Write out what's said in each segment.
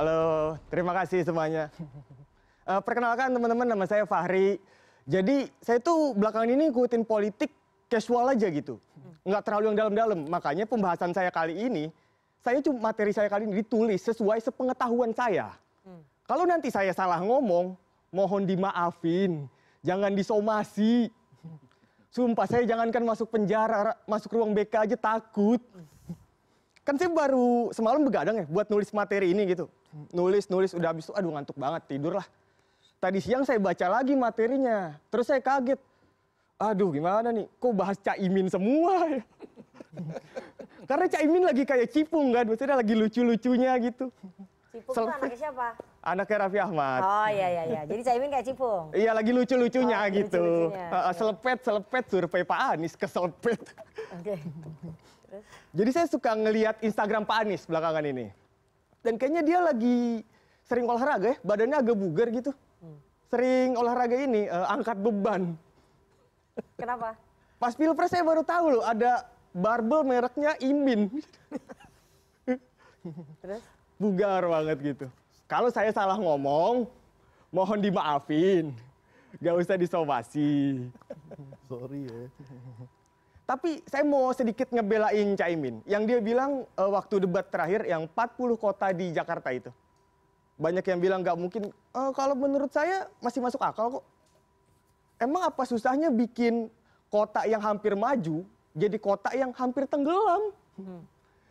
Halo, terima kasih semuanya. Uh, perkenalkan teman-teman, nama saya Fahri. Jadi saya tuh belakangan ini ngikutin politik casual aja gitu. Nggak terlalu yang dalam-dalam. Makanya pembahasan saya kali ini, saya cuma materi saya kali ini ditulis sesuai sepengetahuan saya. Kalau nanti saya salah ngomong, mohon dimaafin. Jangan disomasi. Sumpah saya jangankan masuk penjara, masuk ruang BK aja takut. Kan saya baru semalam begadang ya buat nulis materi ini gitu nulis nulis udah habis itu aduh ngantuk banget tidurlah tadi siang saya baca lagi materinya terus saya kaget aduh gimana nih kok bahas caimin semua karena caimin lagi kayak cipung kan maksudnya lagi lucu-lucunya gitu Cipung Sel- anaknya siapa? Anaknya Raffi Ahmad. Oh iya iya iya. Jadi Caimin kayak Cipung. iya lagi lucu-lucunya oh, gitu. Lucu -lucunya. selepet selepet survei Pak Anies keselepet. Oke. Okay. Jadi saya suka ngelihat Instagram Pak Anies belakangan ini dan kayaknya dia lagi sering olahraga ya, badannya agak bugar gitu. Hmm. Sering olahraga ini uh, angkat beban. Kenapa? Pas pilpres saya baru tahu loh ada barbel mereknya Imin. Terus? Bugar banget gitu. Kalau saya salah ngomong, mohon dimaafin. Gak usah disobasi. Sorry ya. Tapi saya mau sedikit ngebelain Caimin yang dia bilang e, waktu debat terakhir yang 40 kota di Jakarta itu. Banyak yang bilang nggak mungkin. E, kalau menurut saya masih masuk akal kok. Emang apa susahnya bikin kota yang hampir maju jadi kota yang hampir tenggelam? Hmm.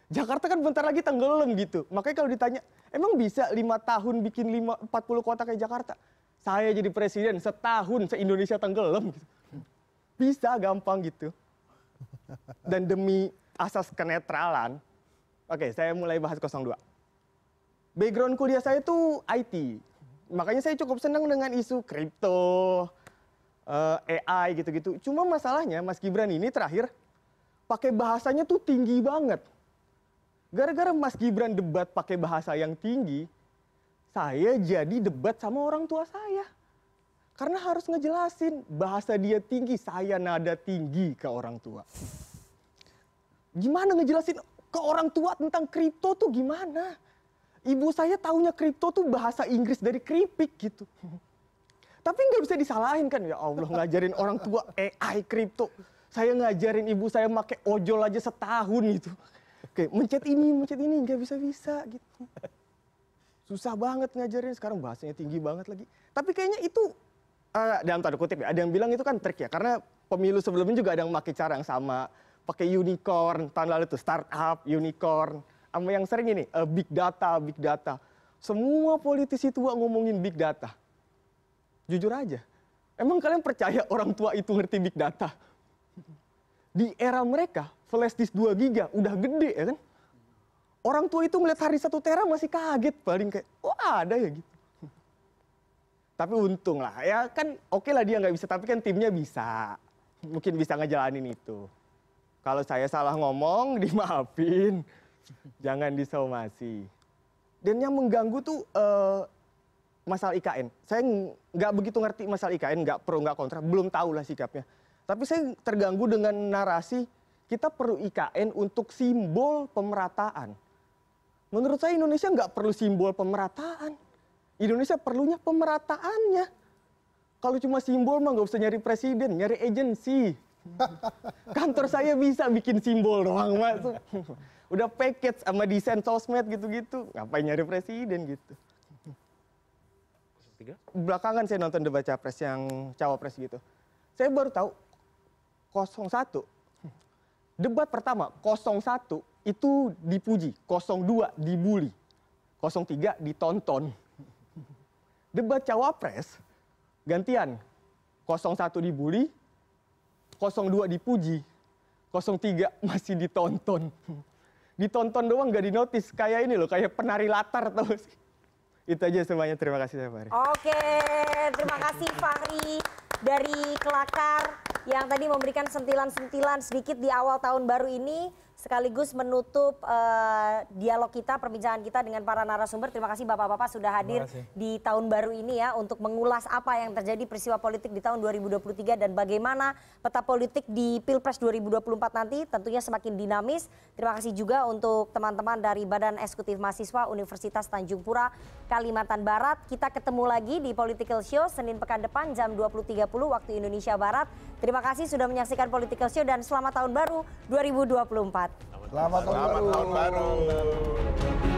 Jakarta kan bentar lagi tenggelam gitu. Makanya kalau ditanya, emang bisa 5 tahun bikin 5, 40 kota kayak Jakarta? Saya jadi presiden setahun se-Indonesia tenggelam. Gitu. Bisa gampang gitu dan demi asas kenetralan, oke okay, saya mulai bahas 02. Background kuliah saya itu IT, makanya saya cukup senang dengan isu kripto, uh, eh, AI gitu-gitu. Cuma masalahnya Mas Gibran ini terakhir pakai bahasanya tuh tinggi banget. Gara-gara Mas Gibran debat pakai bahasa yang tinggi, saya jadi debat sama orang tua saya karena harus ngejelasin bahasa dia tinggi, saya nada tinggi ke orang tua. Gimana ngejelasin ke orang tua tentang kripto tuh gimana? Ibu saya taunya kripto tuh bahasa Inggris dari keripik gitu. Tapi nggak bisa disalahin kan ya Allah ngajarin orang tua AI kripto. Saya ngajarin ibu saya pakai ojol aja setahun gitu. Oke, mencet ini, mencet ini nggak bisa-bisa gitu. Susah banget ngajarin sekarang bahasanya tinggi banget lagi. Tapi kayaknya itu uh, dalam tanda kutip ya, ada yang bilang itu kan trik ya, karena pemilu sebelumnya juga ada yang memakai cara yang sama, pakai unicorn tahun lalu itu startup unicorn, sama yang sering ini uh, big data, big data. Semua politisi tua ngomongin big data. Jujur aja, emang kalian percaya orang tua itu ngerti big data? Di era mereka, flash disk 2 giga udah gede ya kan? Orang tua itu melihat hari satu tera masih kaget paling kayak, wah oh, ada ya gitu tapi untung lah ya kan oke okay lah dia nggak bisa tapi kan timnya bisa mungkin bisa ngejalanin itu kalau saya salah ngomong dimaafin jangan disomasi dan yang mengganggu tuh uh, masalah IKN saya nggak begitu ngerti masalah IKN nggak pro nggak kontra belum tahu lah sikapnya tapi saya terganggu dengan narasi kita perlu IKN untuk simbol pemerataan menurut saya Indonesia nggak perlu simbol pemerataan Indonesia perlunya pemerataannya. Kalau cuma simbol mah nggak usah nyari presiden, nyari agensi. Kantor saya bisa bikin simbol doang, Mas. Udah package sama desain sosmed gitu-gitu. Ngapain nyari presiden gitu. Belakangan saya nonton debat capres yang cawapres gitu. Saya baru tahu satu debat pertama satu itu dipuji, dua dibully, tiga ditonton debat cawapres gantian 01 dibully, 02 dipuji, 03 masih ditonton. Ditonton doang gak dinotis. Kayak ini loh, kayak penari latar tau sih. Itu aja semuanya. Terima kasih saya Fahri. Oke, terima kasih Fahri dari Kelakar yang tadi memberikan sentilan-sentilan sedikit di awal tahun baru ini sekaligus menutup uh, dialog kita, perbincangan kita dengan para narasumber. Terima kasih Bapak-Bapak sudah hadir di tahun baru ini ya untuk mengulas apa yang terjadi peristiwa politik di tahun 2023 dan bagaimana peta politik di Pilpres 2024 nanti tentunya semakin dinamis. Terima kasih juga untuk teman-teman dari Badan Eksekutif Mahasiswa Universitas Tanjung Pura Kalimantan Barat. Kita ketemu lagi di Political Show Senin pekan depan jam 20.30 waktu Indonesia Barat. Terima kasih sudah menyaksikan Political Show dan selamat tahun baru 2024. Selamat tahun baru. Selamat tahun baru.